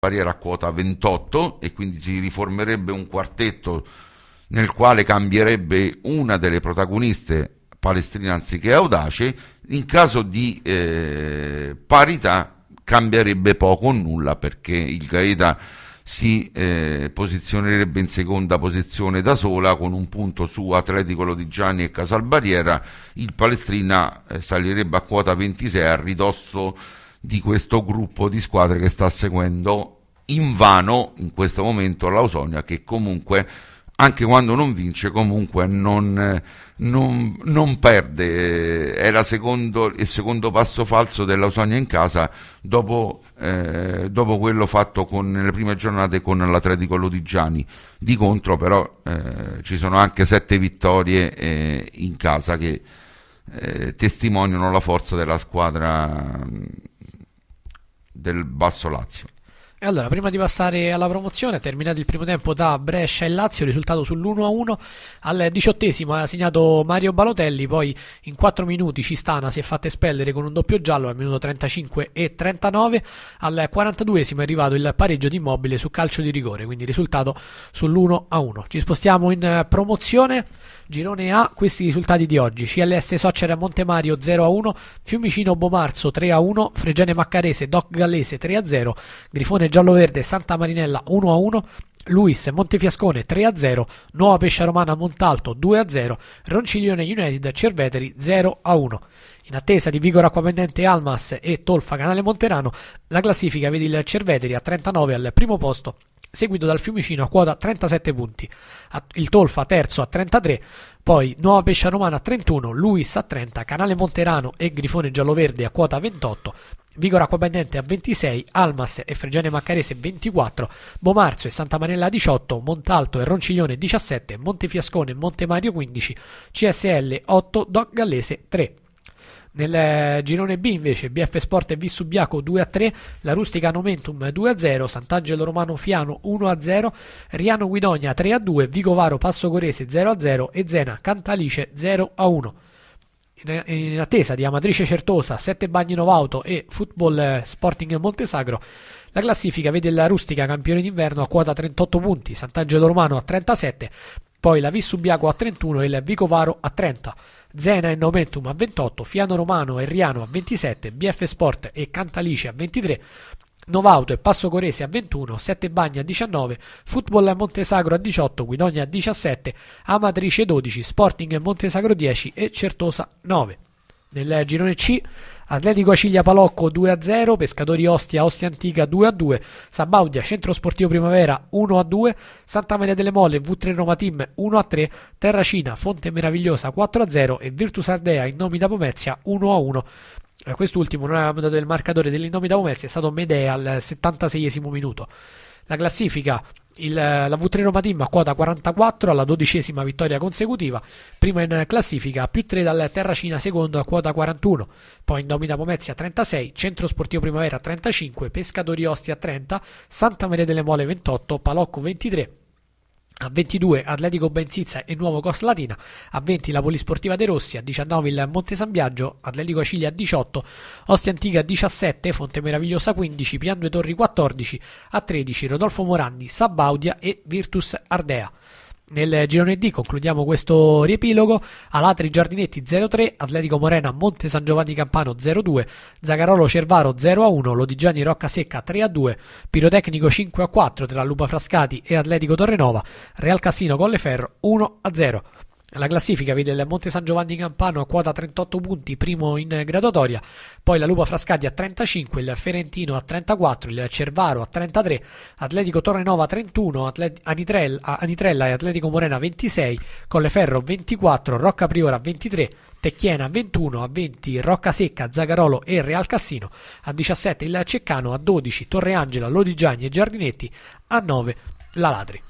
barriera a quota 28 e quindi si riformerebbe un quartetto nel quale cambierebbe una delle protagoniste palestrina anziché audace, in caso di eh, parità cambierebbe poco o nulla perché il Gaeta si eh, posizionerebbe in seconda posizione da sola con un punto su Atletico Lodigiani e Casalbarriera, il Palestrina eh, salirebbe a quota 26 a ridosso di questo gruppo di squadre che sta seguendo in vano in questo momento l'Ausonia che comunque anche quando non vince comunque non, eh, non, non perde era secondo, il secondo passo falso dell'Ausonia in casa dopo, eh, dopo quello fatto con, nelle prime giornate con l'Atletico Lodigiani di contro però eh, ci sono anche sette vittorie eh, in casa che eh, testimoniano la forza della squadra del Basso Lazio. E allora, prima di passare alla promozione, terminato il primo tempo tra Brescia e Lazio, risultato sull'1-1 al diciottesimo ha segnato Mario Balotelli, poi in 4 minuti Cistana si è fatta espellere con un doppio giallo al minuto 35 e 39, al 42esimo è arrivato il pareggio di Immobile su calcio di rigore, quindi risultato sull'1-1. Ci spostiamo in promozione Girone A, questi risultati di oggi. CLS Soccer a Montemario 0-1, Fiumicino Bomarzo 3-1, Fregene Maccarese, Doc Gallese 3-0, Grifone Giallo Verde Santa Marinella 1-1, Luis Montefiascone 3-0, Nuova Pescia Romana Montalto 2-0, Ronciglione United Cerveteri 0-1. In attesa di Vigor Acquapendente Almas e Tolfa Canale Monterano, la classifica vede il Cerveteri a 39 al primo posto seguito dal Fiumicino a quota 37 punti, il Tolfa terzo a 33, poi Nuova Pescia Romana a 31, Luis a 30, Canale Monterano e Grifone Gialloverde a quota 28, Vigor Acquabendente a 26, Almas e Fregene Maccarese 24, Bomarzo e Santa Manella a 18, Montalto e Ronciglione 17, Montefiascone e Montemario 15, CSL 8, Doc Gallese 3. Nel eh, girone B invece BF Sport e V Subiaco 2-3, la Rustica Nomentum 2-0, a Sant'Angelo Romano Fiano 1-0, a Riano Guidogna 3-2, a Vicovaro Passogorese 0-0 a e Zena Cantalice 0-1 a in attesa di Amatrice Certosa, 7 Bagni Novauto e Football eh, Sporting Montesagro, la classifica vede la Rustica campione d'inverno a quota 38 punti, Sant'Angelo Romano a 37, poi la Vissubiago a 31 e il Vicovaro a 30, Zena e Nomentum a 28, Fiano Romano e Riano a 27, BF Sport e Cantalice a 23, Novauto e Passo Corese a 21, Sette Bagni a 19, Football e Montesagro a 18, Guidonia a 17, Amatrice 12, Sporting e Montesagro 10 e Certosa 9. Nel girone C, Atletico Aciglia Palocco 2-0, Pescatori Ostia Ostia Antica 2-2, Sabaudia Centro Sportivo Primavera 1-2, Santa Maria delle Molle, V3 Roma Team 1-3, Terracina Fonte Meravigliosa 4-0 e Virtus Ardea Indomita Pomezia 1-1. Eh, quest'ultimo non aveva dato il marcatore dell'Indomita Pomezia, è stato Medea al 76 minuto. La classifica il, la V3 Roma Team quota 44 alla dodicesima vittoria consecutiva, prima in classifica, più 3 dal Terracina secondo a quota 41, poi Indomita Pomezia 36, Centro Sportivo Primavera 35, Pescatori Ostia 30, Santa Maria delle Mole 28, Palocco 23, a 22 Atletico Benzizza e Nuovo Costa Latina, a 20 la Polisportiva De Rossi, a 19 il Monte San Biagio, Atletico Acilia a 18, Ostia Antica a 17, Fonte Meravigliosa 15, Pian Due Torri 14, a 13 Rodolfo Morandi, Sabaudia e Virtus Ardea. Nel girone D concludiamo questo riepilogo. Alatri Giardinetti 0-3, Atletico Morena Monte San Giovanni Campano 0-2, Zagarolo Cervaro 0-1, Lodigiani Rocca Secca 3-2, Pirotecnico 5-4 tra Lupa Frascati e Atletico Torrenova, Real Cassino Colleferro 1-0. La classifica vede il Monte San Giovanni Campano a quota 38 punti, primo in graduatoria, poi la Lupa Frascati a 35, il Ferentino a 34, il Cervaro a 33, Atletico Torrenova a 31, Atlet- Anitrella, Anitrella e Atletico Morena a 26, Colleferro 24, Rocca Priora a 23, Tecchiena a 21, a 20 Rocca Secca, Zagarolo e Real Cassino, a 17 il Ceccano, a 12 Torreangela, Lodigiani e Giardinetti, a 9 la Ladri.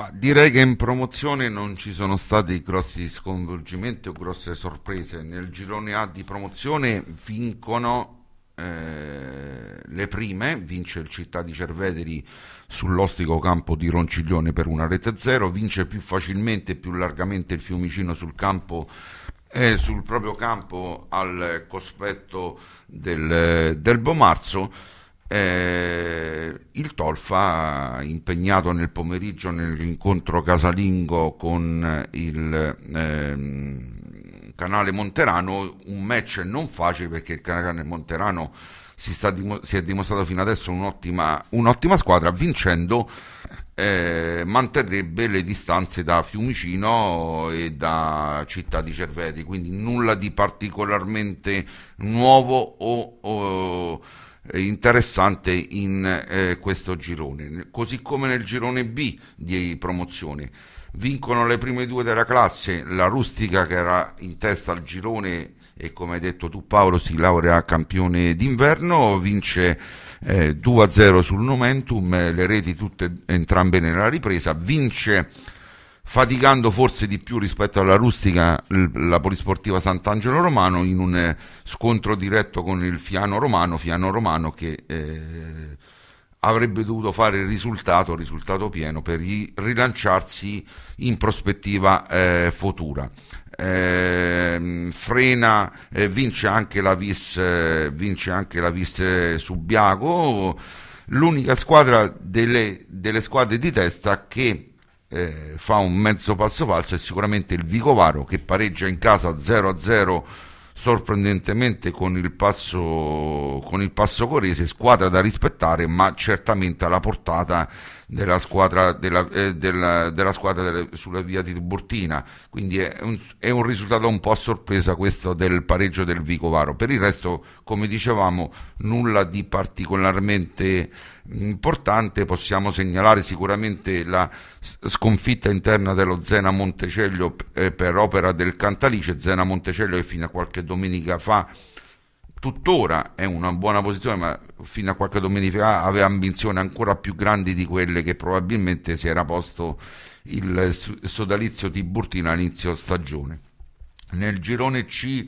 Ma direi che in promozione non ci sono stati grossi sconvolgimenti o grosse sorprese. Nel girone A di promozione vincono eh, le prime, vince il Città di Cervederi sull'ostico campo di Ronciglione per una rete a zero, vince più facilmente e più largamente il Fiumicino sul campo eh, sul proprio campo al cospetto del, del Bomarzo eh, il Tolfa impegnato nel pomeriggio nell'incontro casalingo con il ehm, canale Monterano, un match non facile perché il canale Monterano si, dim- si è dimostrato fino adesso un'ottima, un'ottima squadra, vincendo eh, manterrebbe le distanze da Fiumicino e da Città di Cerveti, quindi nulla di particolarmente nuovo o, o eh, interessante in eh, questo girone, così come nel girone B di promozione. Vincono le prime due della classe, la Rustica che era in testa al girone e come hai detto tu Paolo si laurea campione d'inverno, vince eh, 2-0 sul Momentum, le reti tutte entrambe nella ripresa, vince faticando forse di più rispetto alla rustica la polisportiva Sant'Angelo Romano in un eh, scontro diretto con il Fiano Romano, Fiano Romano che eh, avrebbe dovuto fare il risultato, risultato pieno per rilanciarsi in prospettiva eh, futura. Ehm, eh, frena, vince anche la Vis, eh, vince anche la Vis eh, Subiaco, l'unica squadra delle, delle squadre di testa che eh, fa un mezzo passo falso e sicuramente il Vicovaro che pareggia in casa 0-0 sorprendentemente con il, passo, con il passo corese, squadra da rispettare ma certamente alla portata della squadra, della, eh, della, della squadra delle, sulla via di Tiburtina, quindi è un, è un, risultato un po' a sorpresa questo del pareggio del Vicovaro. Per il resto, come dicevamo, nulla di particolarmente importante, possiamo segnalare sicuramente la sconfitta interna dello Zena Montecello eh, per opera del Cantalice, Zena Montecello che fino a qualche domenica fa tuttora è una buona posizione, ma fino a qualche domenica fa aveva ambizioni ancora più grandi di quelle che probabilmente si era posto il sodalizio Tiburtina all'inizio stagione. Nel girone C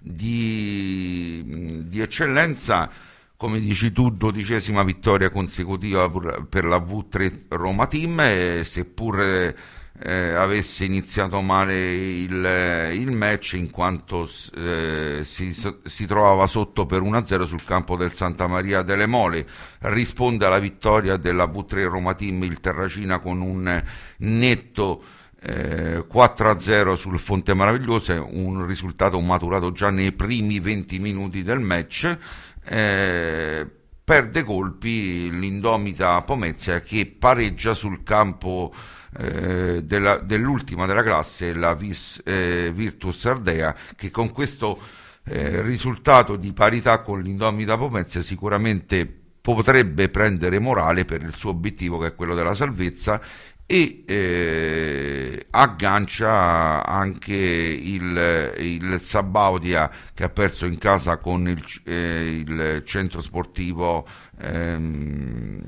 di, di eccellenza come dici tu, dodicesima vittoria consecutiva per la V3 Roma Team e seppur eh, avesse iniziato male il, il match in quanto eh, si, si, trovava sotto per 1-0 sul campo del Santa Maria delle Mole risponde alla vittoria della V3 Roma Team il Terracina con un netto eh, 4-0 sul Fonte Maravigliose, un risultato maturato già nei primi 20 minuti del match eh, perde colpi l'indomita Pomezia che pareggia sul campo eh, della, dell'ultima della classe, la Vis, eh, Virtus Ardea, che con questo eh, risultato di parità con l'indomita Pomezia sicuramente potrebbe prendere morale per il suo obiettivo che è quello della salvezza e eh, aggancia anche il, il Sabaudia che ha perso in casa con il, eh, il centro sportivo ehm,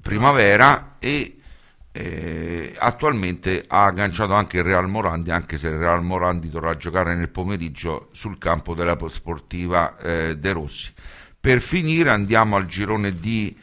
Primavera e eh, attualmente ha agganciato anche il Real Morandi anche se il Real Morandi dovrà giocare nel pomeriggio sul campo della sportiva eh, De Rossi per finire andiamo al girone di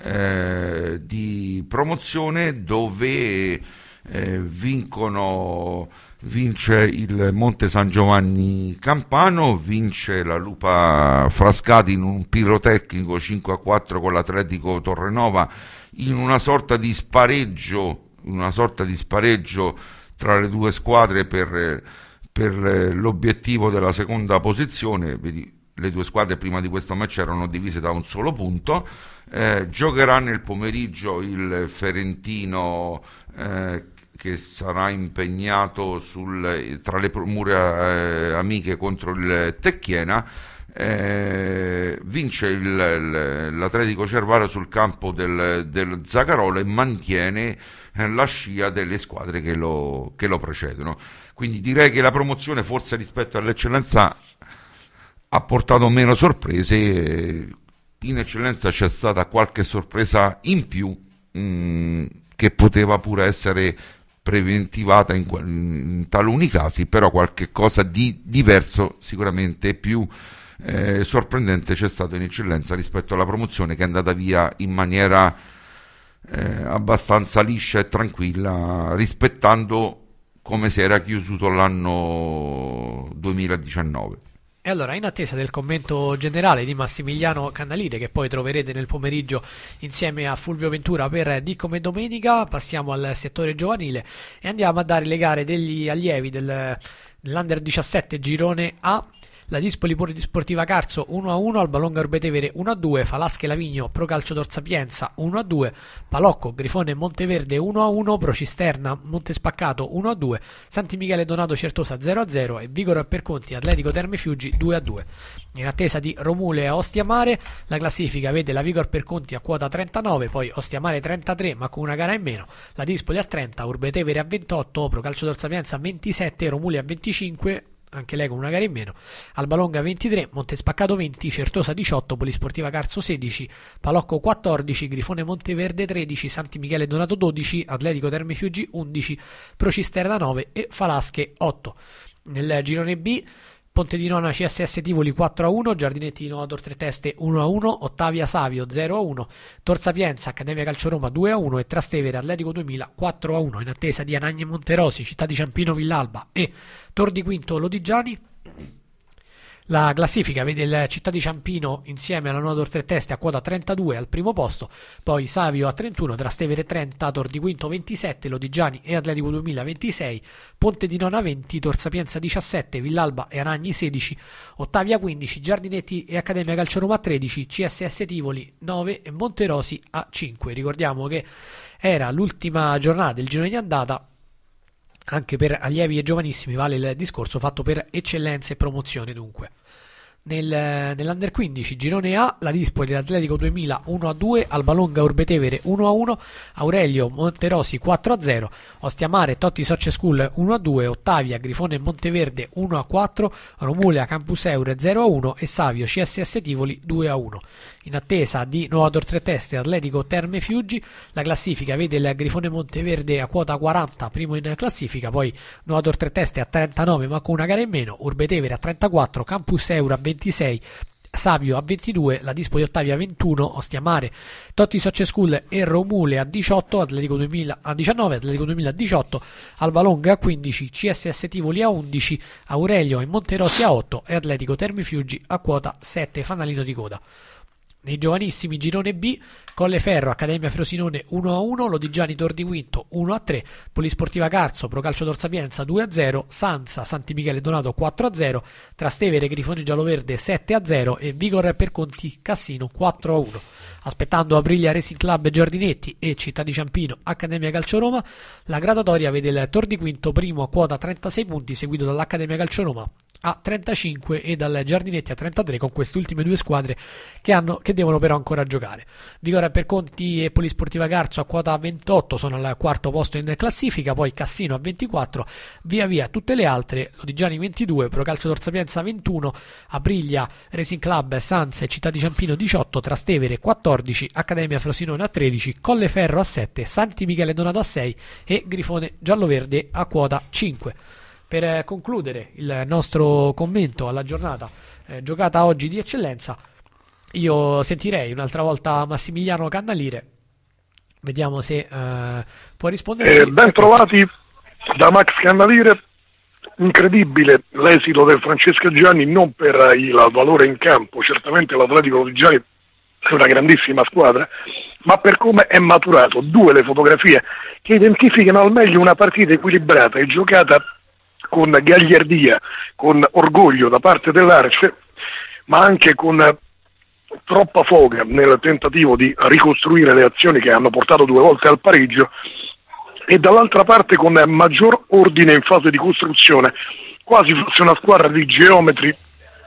eh, di promozione dove eh, vincono, vince il Monte San Giovanni Campano, vince la Lupa Frascati in un pirotecnico 5 a 4 con l'Atletico Torrenova in una sorta di spareggio, una sorta di spareggio tra le due squadre per, per l'obiettivo della seconda posizione. Vedi, le due squadre prima di questo match erano divise da un solo punto. Eh, giocherà nel pomeriggio il Ferentino eh, che sarà impegnato sul, tra le mura eh, amiche contro il Tecchiena. Eh, vince il, l'Atletico Cervara sul campo del, del Zagarola e mantiene eh, la scia delle squadre che lo, che lo precedono. Quindi direi che la promozione, forse rispetto all'eccellenza, ha portato meno sorprese in eccellenza c'è stata qualche sorpresa in più mh, mm, che poteva pure essere preventivata in, in, taluni casi però qualche cosa di diverso sicuramente più eh, sorprendente c'è stato in eccellenza rispetto alla promozione che è andata via in maniera eh, abbastanza liscia e tranquilla rispettando come si era chiuso l'anno 2019 e allora, in attesa del commento generale di Massimiliano Cannalide, che poi troverete nel pomeriggio insieme a Fulvio Ventura per Di come domenica, passiamo al settore giovanile e andiamo a dare le gare degli allievi del, dell'Under 17 Girone A la Dispoli Sportiva Carso 1-1, Alba Longa Orbetevere 1-2, Falasche Lavigno Pro Calcio Dorsapienza 1-2, Palocco Grifone Monteverde 1-1, Procisterna Montespaccato 1-2, Santi Michele Donato Certosa 0-0 e Vigoro e Perconti Atletico Terme Fiuggi 2-2. In attesa di Romule e Ostia Mare, la classifica vede la Vigor Perconti a quota 39, poi Ostia Mare 33 ma con una gara in meno, la Dispoli a 30, Urbetevere a 28, Pro Calcio Dorsapienza a 27, Romule a 25 anche lei con una gara in meno, Albalonga 23, Montespaccato 20, Certosa 18, Polisportiva Carso 16, Palocco 14, Grifone Monteverde 13, Santi Michele Donato 12, Atletico Terme Fiuggi 11, Procisterna 9 e Falasche 8. Nel girone B Ponte di Nona CSS Tivoli 4-1, a Giardinetti di Novator Tre Teste 1-1, a Ottavia Savio 0-1, a Tor Sapienza Accademia Calcio Roma 2-1 a e Trastevere Atletico 2000 4-1 a in attesa di Anagne Monterosi, Città di Ciampino Villalba e Tor di Quinto Lodigiani la classifica vede il Città di Ciampino insieme alla Nuova Tre Teste a quota 32 al primo posto, poi Savio a 31, Trastevere 30, Tor di Quinto 27, Lodigiani e Atletico 2026, Ponte di Nona 20, Tor Sapienza 17, Villalba e Aragni 16, Ottavia 15, Giardinetti e Accademia Calcio Calcioroma 13, CSS Tivoli 9 e Monterosi a 5. Ricordiamo che era l'ultima giornata del girone di andata anche per allievi e giovanissimi vale il discorso fatto per eccellenza e promozione dunque. Nel, nell'Under 15 girone A la Dispoli l'Atletico 2000 1 2 Albalonga Urbetevere 1 1 Aurelio Monterosi 4 a 0 Ostiamare Totti Socce School 1 2 Ottavia Grifone Monteverde 1 a 4 Romulea Eure 0 1 e Savio CSS Tivoli 2 1 in attesa di Nuova Tre Teste Atletico Terme Fiuggi, la classifica vede il Grifone Monteverde a quota 40, primo in classifica, poi Nuova 3 Teste a 39 ma con una gara in meno, Urbetevere a 34, Campus Euro a 26, Savio a 22, la Dispo di Ottavia a 21, Ostia Mare, Totti Soccer School e Romule a 18, Atletico 2000 a 19, Atletico 2018, Longa a 15, CSS Tivoli a 11, Aurelio e Monterosi a 8 e Atletico Termifiuggi a quota 7, fanalino di coda. Nei giovanissimi girone B, Colleferro, Accademia Frosinone 1-1, Lodigiani Tor di Quinto 1-3, Polisportiva Carso, Procalcio Tor Sapienza 2-0, Sanza, Santi Michele Donato 4-0, Trastevere, Grifoni Gialloverde 7-0 e Vigor Perconti Cassino 4-1. Aspettando Aprilia Racing Club Giardinetti e Città di Ciampino Accademia Calcio Roma, la gradatoria vede il Tor Quinto primo a quota 36 punti seguito dall'Accademia Calcio Roma a 35 e dal Giardinetti a 33 con queste ultime due squadre che, hanno, che devono però ancora giocare. Vigora per Conti e Polisportiva Garzo a quota 28 sono al quarto posto in classifica, poi Cassino a 24, via via tutte le altre, Lodigiani 22, Procalcio Dorsapienza 21, Abriglia, Racing Club, Sanze, Città di Ciampino 18, Trastevere 14, Accademia Frosinone a 13, Colleferro a 7, Santi Michele Donato a 6 e Grifone Gialloverde a quota 5 per eh, concludere il nostro commento alla giornata eh, giocata oggi di eccellenza, io sentirei un'altra volta Massimiliano Cannalire. Vediamo se eh, può rispondere. Eh, ben trovati da Max Cannalire. Incredibile l'esito del Francesco Gianni, non per il valore in campo, certamente l'Atletico Gianni è una grandissima squadra, ma per come è maturato. Due le fotografie che identificano al meglio una partita equilibrata e giocata con gagliardia, con orgoglio da parte dell'Arce, ma anche con troppa foga nel tentativo di ricostruire le azioni che hanno portato due volte al pareggio e dall'altra parte con maggior ordine in fase di costruzione, quasi fosse una squadra di geometri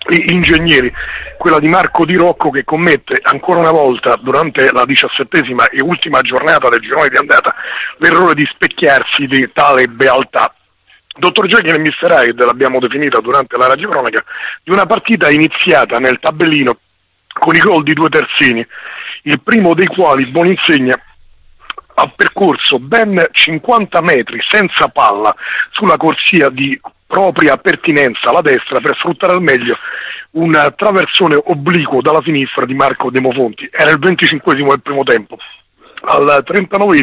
e ingegneri, quella di Marco Di Rocco che commette ancora una volta durante la diciassettesima e ultima giornata del girone di andata l'errore di specchiarsi di tale bealtà Dottor Jekyll e Mr. Hyde l'abbiamo definita durante la radiocronaca di una partita iniziata nel tabellino con i gol di due terzini, il primo dei quali Boninsegna ha percorso ben 50 metri senza palla sulla corsia di propria pertinenza alla destra per sfruttare al meglio un traversone obliquo dalla sinistra di Marco Demofonti. Era il 25 del primo tempo. Al 39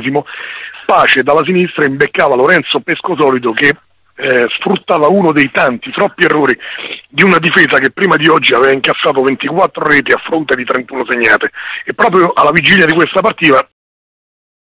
Pace dalla sinistra imbeccava Lorenzo Pescosolido che eh, sfruttava uno dei tanti, troppi errori di una difesa che prima di oggi aveva incassato 24 reti a fronte di 31 segnate e proprio alla vigilia di questa partita